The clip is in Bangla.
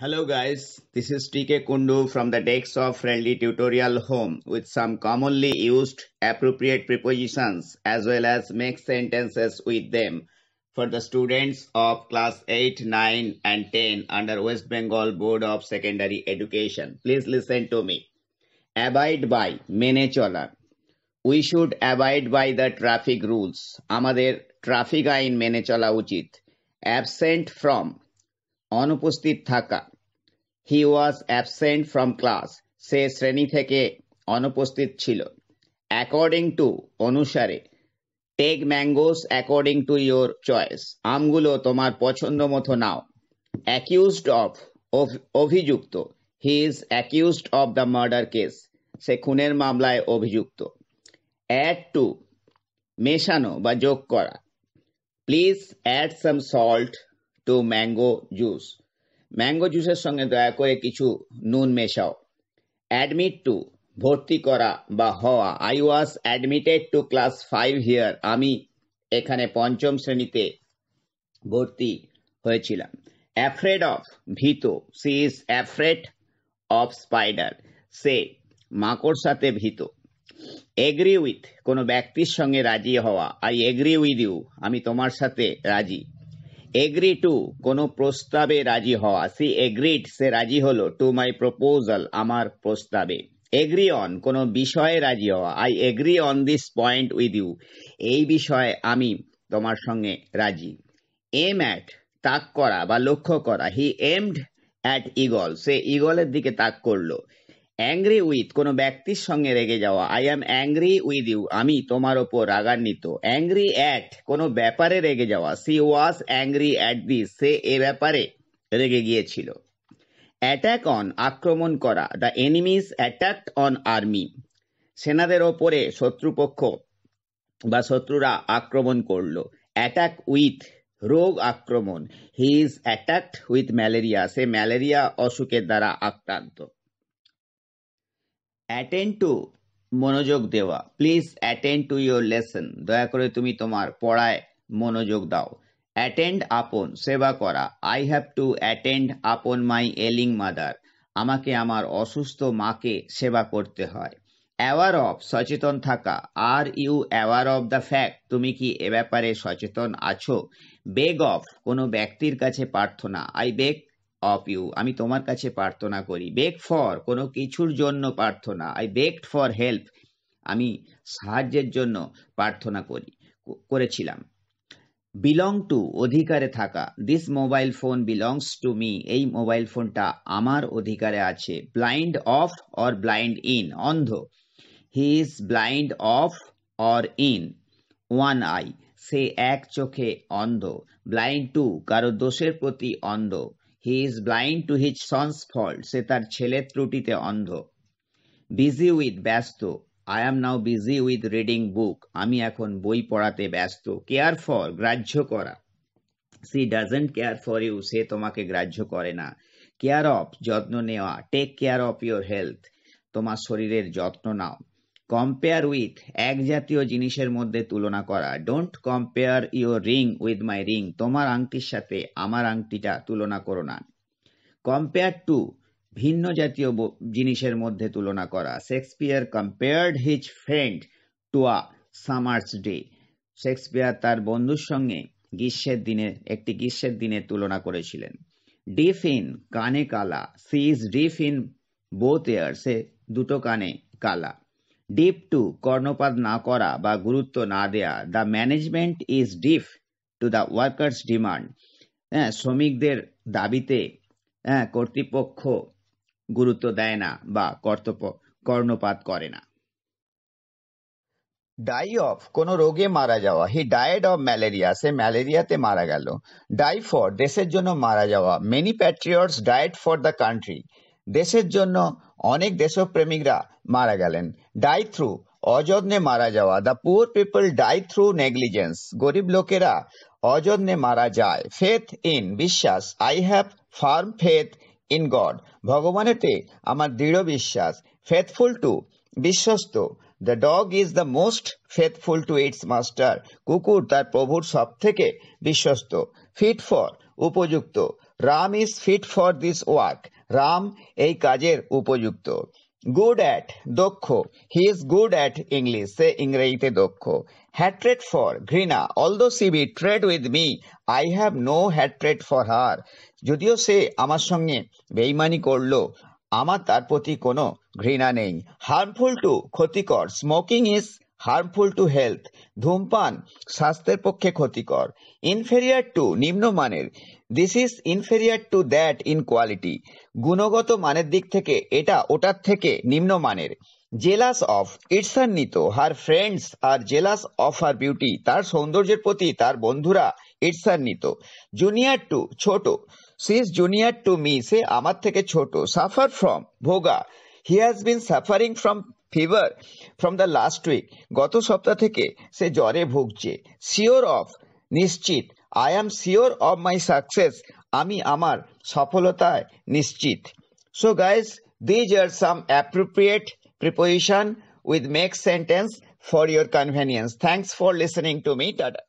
Hello guys, this is TK Kundu from the Dex of Friendly Tutorial Home with some commonly used appropriate prepositions as well as make sentences with them for the students of class 8, 9 and 10 under West Bengal Board of Secondary Education. Please listen to me. Abide by, মেনে chola. We should abide by the traffic rules. Amader traffic in মেনে Chola উচিত. Absent from, অনুপস্থিত থাকা he was absent from class সে শ্রেণী থেকে অনুপস্থিত ছিল অ্যাকর্ডিং টু অনুসারে take mangoes according to your choice আমগুলো তোমার পছন্দ মতো নাও অ্যাকিউজড অফ অভিযুক্ত he is accused of the murder case সে খুনের মামলায় অভিযুক্ত অ্যাড টু মেশানো বা যোগ করা please add some salt to mango juice mango জুসের সঙ্গে দয়া করে কিছু নুন মেশাও অ্যাডমিট টু ভর্তি করা বা হওয়া I was admitted to class five here আমি এখানে পঞ্চম শ্রেণীতে ভর্তি হয়েছিলাম অ্যাফ্রেড অফ ভীত she is afraid of spider সে মাকড় সাথে ভীত এগ্রি উইথ কোনো ব্যক্তির সঙ্গে রাজি হওয়া আই এগ্রি উইথ ইউ আমি তোমার সাথে রাজি এগ্রি টু কোন প্রস্তাবে রাজি হওয়া সি এগ্রিড সে রাজি হলো টু মাই প্রপোজাল আমার প্রস্তাবে এগ্রি অন কোন বিষয়ে রাজি হওয়া I agree on this point with you এই বিষয়ে আমি তোমার সঙ্গে রাজি এম অ্যাট তাক করা বা লক্ষ্য করা হি এমড অ্যাট ইগল সে ইগলের দিকে তাক করলো অ্যাংরি উইথ কোনো ব্যক্তির সঙ্গে রেগে যাওয়া I am angry with you আমি তোমার ওপর রাগান্বিত অ্যাংরি অ্যাট কোনো ব্যাপারে রেগে যাওয়া she was angry at the সে এ ব্যাপারে রেগে গিয়েছিল অ্যাট্যাক অন আক্রমণ করা the enemies attack on army সেনাদের ওপরে শত্রুপক্ষ বা শত্রুরা আক্রমণ করলো অ্যাট্যাক উইথ রোগ আক্রমণ he is attacked with malaria সে ম্যালেরিয়া অসুখের দ্বারা আক্রান্ত অ্যাটেন্ড টু মনোযোগ দেওয়া please attend to your lesson দয়া করে তুমি তোমার পড়ায় মনোযোগ দাও অ্যাটেন্ড আপন সেবা করা আই হ্যাভ টু অ্যাটেন্ড আপন মাই এলিং মাদার আমাকে আমার অসুস্থ মাকে সেবা করতে হয় অ্যাওয়ার অফ সচেতন থাকা are you aware of the fact তুমি কি এ ব্যাপারে সচেতন আছো বেগ অফ কোনো ব্যক্তির কাছে প্রার্থনা আই বেগ অফ ইউ আমি তোমার কাছে প্রার্থনা করি বেক ফর কোনো কিছুর জন্য প্রার্থনা আই বেকড ফর হেল্প আমি সাহায্যের জন্য প্রার্থনা করি করেছিলাম বিলং টু অধিকারে থাকা this mobile phone belongs to me এই মোবাইল ফোনটা আমার অধিকারে আছে blind of or blind in অন্ধ he is blind of or in one eye সে এক চোখে অন্ধ ব্লাইন্ড টু কারো দোষের প্রতি অন্ধ he is blind to his son's fault সে তার ছেলের ত্রুটিতে অন্ধ বিজি উইথ ব্যস্ত I am now busy with reading book আমি এখন বই পড়াতে ব্যস্ত কেয়ার ফর গ্রাহ্য করা she doesn't care for you সে তোমাকে গ্রাহ্য করে না কেয়ার অফ যত্ন নেওয়া take care of your health তোমার শরীরের যত্ন নাও কম্পেয়ার উইথ এক জাতীয় জিনিসের মধ্যে তুলনা করা don't compare your ring with my ring তোমার আংটির সাথে আমার আংটিটা তুলনা করো না কম্পেয়ার টু ভিন্ন জাতীয় জিনিসের মধ্যে তুলনা করা Shakespeare compared his friend to a summer's day Shakespeare তার বন্ধুর সঙ্গে গ্রীষ্মের দিনে একটি গ্রীষ্মের দিনে তুলনা করেছিলেন ডিফ ইন কানে কালা she is deaf in both ear সে দুটো কানে কালা ডিপ টু কর্ণপাত না করা বা গুরুত্ব না দেয়া the management is deaf to the workers demand হ্যাঁ শ্রমিকদের দাবিতে হ্যাঁ কর্তৃপক্ষ গুরুত্ব দেয় না বা কর্তব্য কর্ণপাত করে না ডাই অফ কোন রোগে মারা যাওয়া হি ডায়েড অফ ম্যালেরিয়া সে ম্যালেরিয়াতে মারা গেল ডাই ফর দেশের জন্য মারা যাওয়া many patriots died for the country দেশের জন্য অনেক দেশপ্রেমিকরা মারা গেলেন ডাই থ্রু অযত্নে মারা যাওয়া the poor people die through negligence গরিব লোকেরা অযত্নে মারা যায় ফেথ ইন বিশ্বাস I have firm faith in God ভগবানেতে আমার দৃঢ় বিশ্বাস ফেথফুল টু বিশ্বস্ত the dog is the most faithful to its master কুকুর তার প্রভুর সব থেকে বিশ্বস্ত ফিট ফর উপযুক্ত Ram is fit for this work Ram এই কাজের উপযুক্ত গুড অ্যাট দক্ষ he is good at English সে ইংরেজিতে দক্ষ হ্যাট্রেড ফর ঘৃণা although she betrayed with me I have no hatred for her যদিও সে আমার সঙ্গে বেইমানি করলো আমার তার প্রতি কোনো ঘৃণা নেই হার্মফুল টু ক্ষতিকর smoking is harmful to health ধূমপান স্বাস্থ্যের পক্ষে ক্ষতিকর ইনফেরিয়ার টু নিম্নমানের this is inferior to that in quality গুণগত মানের দিক থেকে এটা ওটার থেকে নিম্নমানের জেলাস অফ ঈর্ষান্বিত her friends are jealous of her beauty তার সৌন্দর্যের প্রতি তার বন্ধুরা ঈর্ষান্বিত জুনিয়ার টু ছোট she is junior to me সে আমার থেকে ছোট সাফার ফ্রম ভোগা he has been suffering from fever from the last week গত সপ্তাহ থেকে সে জ্বরে ভুগছে শিওর অফ নিশ্চিত I am sure of my success আমি আমার সফলতায় নিশ্চিত so guys these are some appropriate preposition with make sentence for your convenience. Thanks for listening to me. Tada.